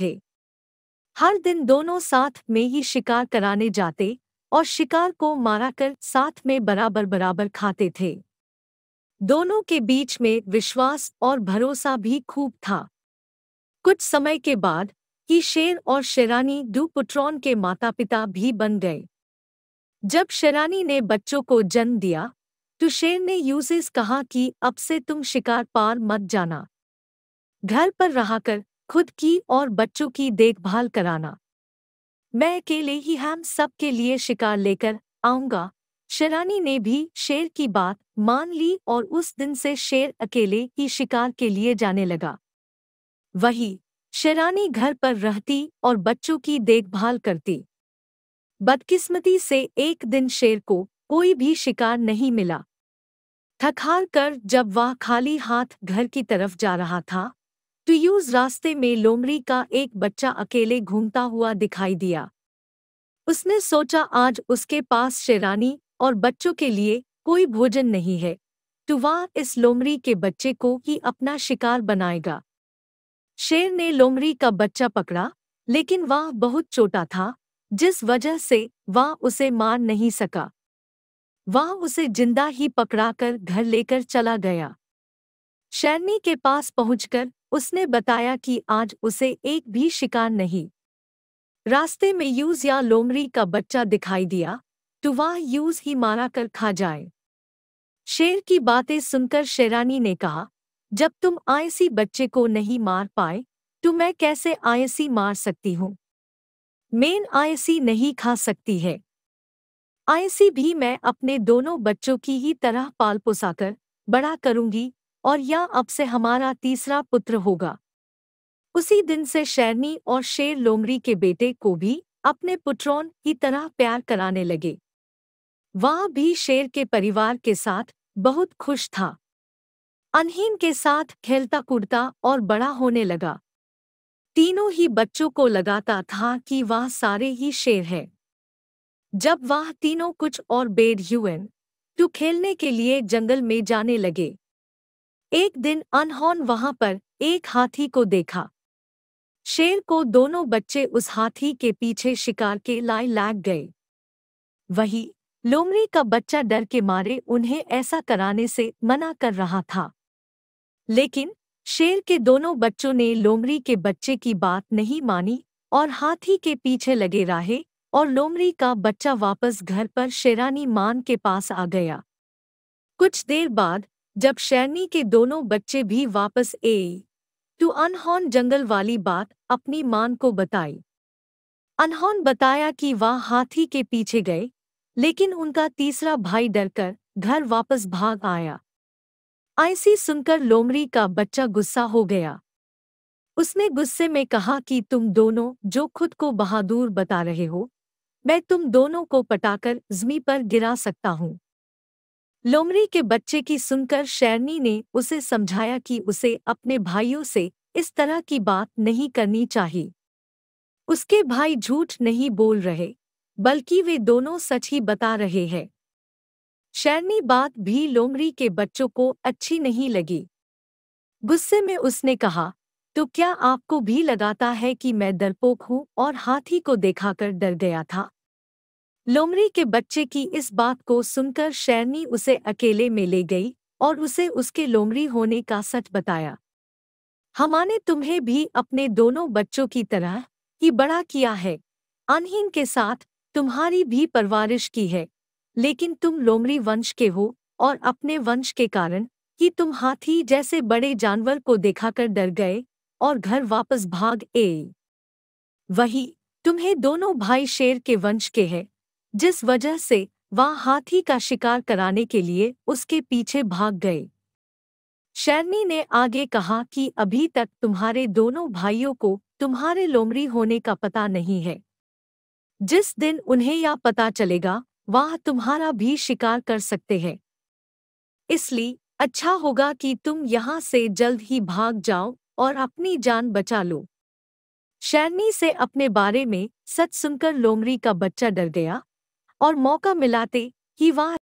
थे हर दिन दोनों साथ में ही शिकार कराने जाते और शिकार को मारा कर साथ में बराबर बराबर खाते थे दोनों के बीच में विश्वास और भरोसा भी खूब था कुछ समय के बाद ही शेर और शेरानी डुपुट्रॉन के माता पिता भी बन गए जब शेरानी ने बच्चों को जन्म दिया तो शेर ने यूजिस कहा कि अब से तुम शिकार पार मत जाना घर पर रहा खुद की और बच्चों की देखभाल कराना मैं अकेले ही हम सब के लिए शिकार लेकर आऊंगा शेरानी ने भी शेर की बात मान ली और उस दिन से शेर अकेले ही शिकार के लिए जाने लगा वही शेरानी घर पर रहती और बच्चों की देखभाल करती बदकिस्मती से एक दिन शेर को कोई भी शिकार नहीं मिला थकार कर जब वह खाली हाथ घर की तरफ जा रहा था यूज रास्ते में लोमड़ी का एक बच्चा अकेले घूमता हुआ दिखाई दिया उसने सोचा आज उसके पास शेरानी और बच्चों के लिए कोई भोजन नहीं है तो वह इस लोमड़ी के बच्चे को ही अपना शिकार बनाएगा शेर ने लोमड़ी का बच्चा पकड़ा लेकिन वह बहुत छोटा था जिस वजह से वह उसे मार नहीं सका वह उसे जिंदा ही पकड़ाकर घर लेकर चला गया शेरनी के पास पहुंचकर उसने बताया कि आज उसे एक भी शिकार नहीं रास्ते में यूज या लोमरी का बच्चा दिखाई दिया तो वह यूज ही मारा कर खा जाए शेर की बातें सुनकर शेरानी ने कहा जब तुम आयसी बच्चे को नहीं मार पाए तो मैं कैसे आयसी मार सकती हूँ मेन आयसी नहीं खा सकती है आयसी भी मैं अपने दोनों बच्चों की ही तरह पाल पोसा कर बड़ा करूंगी और यह अब से हमारा तीसरा पुत्र होगा उसी दिन से शैरनी और शेर लोमरी के बेटे को भी अपने पुत्रों की तरह प्यार कराने लगे वह भी शेर के परिवार के साथ बहुत खुश था अनहीन के साथ खेलता कूदता और बड़ा होने लगा तीनों ही बच्चों को लगाता था कि वह सारे ही शेर हैं जब वह तीनों कुछ और बेड यूएन टू खेलने के लिए जंगल में जाने लगे एक दिन अनहोन वहां पर एक हाथी को देखा शेर को दोनों बच्चे उस हाथी के पीछे शिकार के लाए लाग गए वही लोमरी का बच्चा डर के मारे उन्हें ऐसा कराने से मना कर रहा था लेकिन शेर के दोनों बच्चों ने लोमरी के बच्चे की बात नहीं मानी और हाथी के पीछे लगे राहे और लोमरी का बच्चा वापस घर पर शेरानी मान के पास आ गया कुछ देर बाद जब शैनी के दोनों बच्चे भी वापस ए टू तो अनहॉन जंगल वाली बात अपनी मान को बताई अनहॉन बताया कि वह हाथी के पीछे गए लेकिन उनका तीसरा भाई डरकर घर वापस भाग आया ऐसी सुनकर लोमरी का बच्चा गुस्सा हो गया उसने गुस्से में कहा कि तुम दोनों जो खुद को बहादुर बता रहे हो मैं तुम दोनों को पटाकर जमी पर गिरा सकता हूँ लोमड़ी के बच्चे की सुनकर शैरनी ने उसे समझाया कि उसे अपने भाइयों से इस तरह की बात नहीं करनी चाहिए उसके भाई झूठ नहीं बोल रहे बल्कि वे दोनों सच ही बता रहे हैं शैरनी बात भी लोमड़ी के बच्चों को अच्छी नहीं लगी गुस्से में उसने कहा तो क्या आपको भी लगाता है कि मैं दरपोक हूँ और हाथी को देखाकर डर गया था लोमड़ी के बच्चे की इस बात को सुनकर शैरनी उसे अकेले में ले गई और उसे उसके लोमड़ी होने का सच बताया हमाने तुम्हें भी अपने दोनों बच्चों की तरह ही बड़ा किया है अनहीन के साथ तुम्हारी भी परवरिश की है लेकिन तुम लोमड़ी वंश के हो और अपने वंश के कारण कि तुम हाथी जैसे बड़े जानवर को देखाकर डर गए और घर वापस भाग ए वही तुम्हें दोनों भाई शेर के वंश के हैं जिस वजह से वह हाथी का शिकार कराने के लिए उसके पीछे भाग गए शैरनी ने आगे कहा कि अभी तक तुम्हारे दोनों भाइयों को तुम्हारे लोमरी होने का पता नहीं है जिस दिन उन्हें यह पता चलेगा वह तुम्हारा भी शिकार कर सकते हैं इसलिए अच्छा होगा कि तुम यहां से जल्द ही भाग जाओ और अपनी जान बचा लो शैरनी से अपने बारे में सच सुनकर लोमरी का बच्चा डर गया और मौका मिलाते कि वह